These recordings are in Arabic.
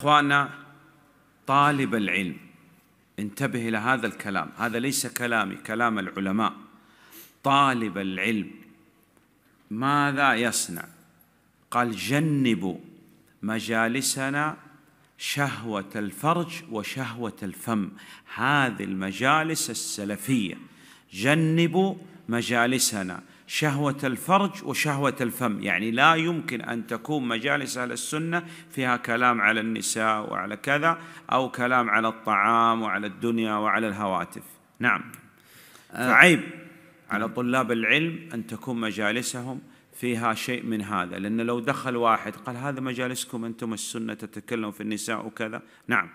اخواننا طالب العلم انتبه الى هذا الكلام هذا ليس كلامي كلام العلماء طالب العلم ماذا يصنع قال جنبوا مجالسنا شهوة الفرج وشهوة الفم هذه المجالس السلفية جنبوا مجالسنا شهوة الفرج وشهوة الفم يعني لا يمكن أن تكون مجالس أهل السنة فيها كلام على النساء وعلى كذا أو كلام على الطعام وعلى الدنيا وعلى الهواتف نعم آه. فعيب على نعم. طلاب العلم أن تكون مجالسهم فيها شيء من هذا لأن لو دخل واحد قال هذا مجالسكم أنتم السنة تتكلم في النساء وكذا نعم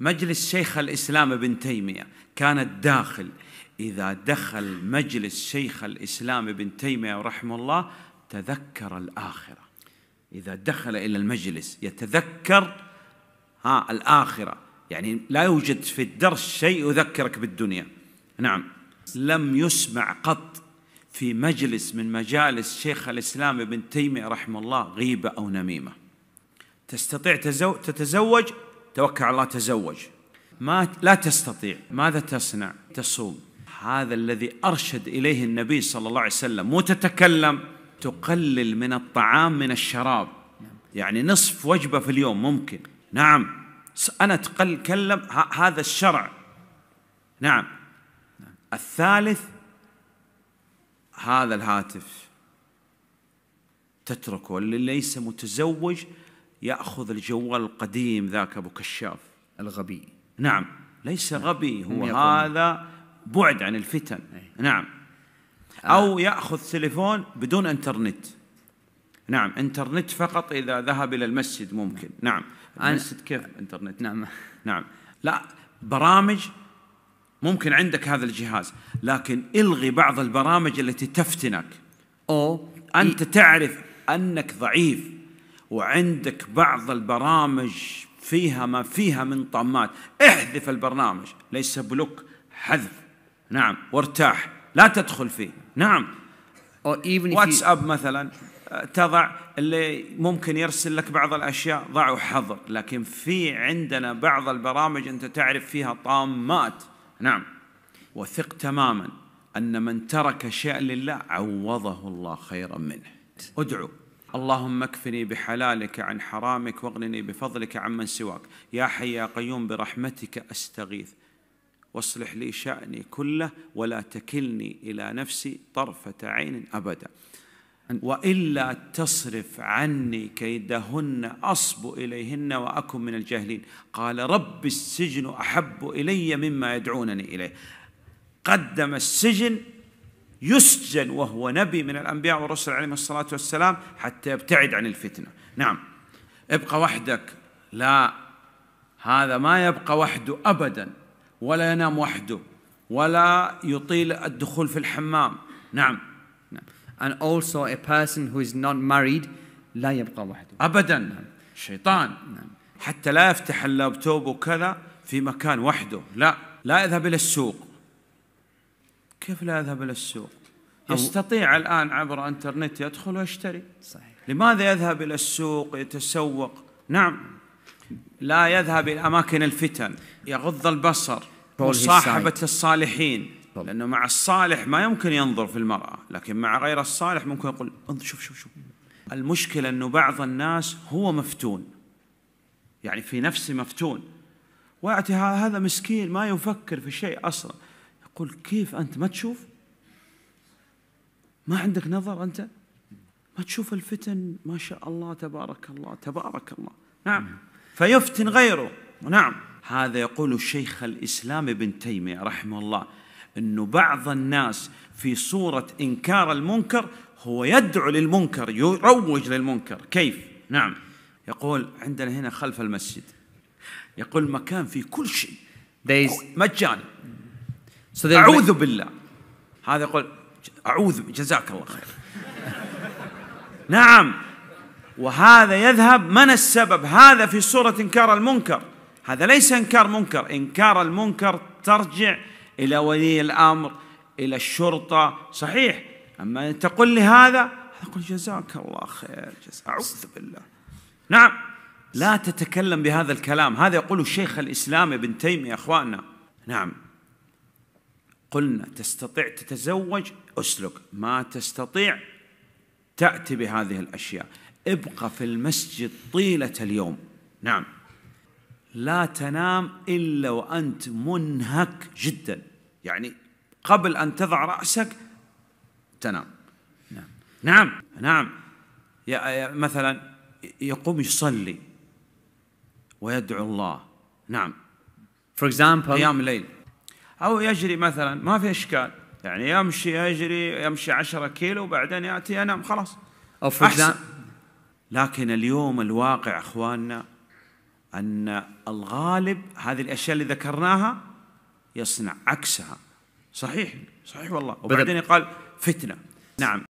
مجلس شيخ الإسلام ابن تيمية كانت داخل إذا دخل مجلس شيخ الإسلام ابن تيمية رحمه الله تذكر الآخرة إذا دخل إلى المجلس يتذكر ها الآخرة يعني لا يوجد في الدرس شيء يذكرك بالدنيا نعم لم يسمع قط في مجلس من مجالس شيخ الإسلام ابن تيمية رحمه الله غيبة أو نميمة تستطيع تتزوج توكل على الله تزوج ما لا تستطيع ماذا تصنع تصوم هذا الذي ارشد اليه النبي صلى الله عليه وسلم مو تتكلم تقلل من الطعام من الشراب يعني نصف وجبه في اليوم ممكن نعم انا اتكلم هذا الشرع نعم الثالث هذا الهاتف تتركه اللي ليس متزوج ياخذ الجوال القديم ذاك ابو كشاف الغبي نعم ليس غبي هو هذا بعد عن الفتن أي. نعم آه. أو يأخذ تليفون بدون إنترنت نعم إنترنت فقط إذا ذهب إلى المسجد ممكن نعم المسجد كيف إنترنت نعم نعم لا برامج ممكن عندك هذا الجهاز لكن الغي بعض البرامج التي تفتنك او انت تعرف انك ضعيف وعندك بعض البرامج فيها ما فيها من طامات احذف البرنامج ليس بلوك حذف نعم وارتاح لا تدخل فيه نعم واتساب مثلا تضع اللي ممكن يرسل لك بعض الاشياء ضعه حظر لكن في عندنا بعض البرامج انت تعرف فيها طامات نعم وثق تماما ان من ترك شيئا لله عوضه الله خيرا منه ادعو اللهم اكفني بحلالك عن حرامك واغنني بفضلك عمن سواك يا حي يا قيوم برحمتك استغيث واصلح لي شأني كله ولا تكلني إلى نفسي طرفة عين أبدا وإلا تصرف عني كيدهن أصب إليهن وأكن من الجاهلين قال رب السجن أحب إلي مما يدعونني إليه قدم السجن يسجن وهو نبي من الأنبياء والرسل عليهم الصلاة والسلام حتى يبتعد عن الفتنة نعم ابقى وحدك لا هذا ما يبقى وحده أبدا ولا ينام وحده ولا يطيل الدخول في الحمام نعم. نعم and also a person who is not married لا يبقى وحده ابدا نعم. شيطان نعم. حتى لا يفتح اللابتوب وكذا في مكان وحده لا لا يذهب الى السوق كيف لا يذهب الى السوق يستطيع الان عبر انترنت يدخل ويشتري صحيح لماذا يذهب الى السوق يتسوق نعم لا يذهب إلى أماكن الفتن يغض البصر وصاحبة الصالحين لأنه مع الصالح ما يمكن ينظر في المرأة لكن مع غير الصالح ممكن يقول انظر شوف شوف شوف المشكلة أنه بعض الناس هو مفتون يعني في نفسه مفتون ويأتي هذا مسكين ما يفكر في شيء أصلا يقول كيف أنت ما تشوف ما عندك نظر أنت ما تشوف الفتن ما شاء الله تبارك الله تبارك الله نعم فيفتن غيره نعم هذا يقول الشيخ الإسلام ابن تيمية رحمه الله أنه بعض الناس في صورة إنكار المنكر هو يدعو للمنكر يروج للمنكر كيف؟ نعم يقول عندنا هنا خلف المسجد يقول مكان فيه كل شيء There's... مجاني so أعوذ بالله هذا يقول أعوذ جزاك الله خير نعم وهذا يذهب من السبب هذا في صورة إنكار المنكر هذا ليس إنكار منكر إنكار المنكر ترجع إلى ولي الأمر إلى الشرطة صحيح أما أن تقول لي هذا أقول جزاك الله خير جزاك أعوذ بالله نعم لا تتكلم بهذا الكلام هذا يقول الشيخ الإسلام ابن تيمية أخواننا نعم قلنا تستطيع تتزوج أسلك ما تستطيع تأتي بهذه الأشياء ابقى في المسجد طيلة اليوم نعم لا تنام إلا وأنت منهك جدا يعني قبل أن تضع رأسك تنام نعم نعم, نعم. يا مثلا يقوم يصلي ويدعو الله نعم For example قيام الليل أو يجري مثلا ما في إشكال يعني يمشي يجري يمشي 10 كيلو وبعدين يأتي ينام خلاص أو for example لكن اليوم الواقع اخواننا ان الغالب هذه الاشياء اللي ذكرناها يصنع عكسها صحيح صحيح والله وبعدين قال فتنه نعم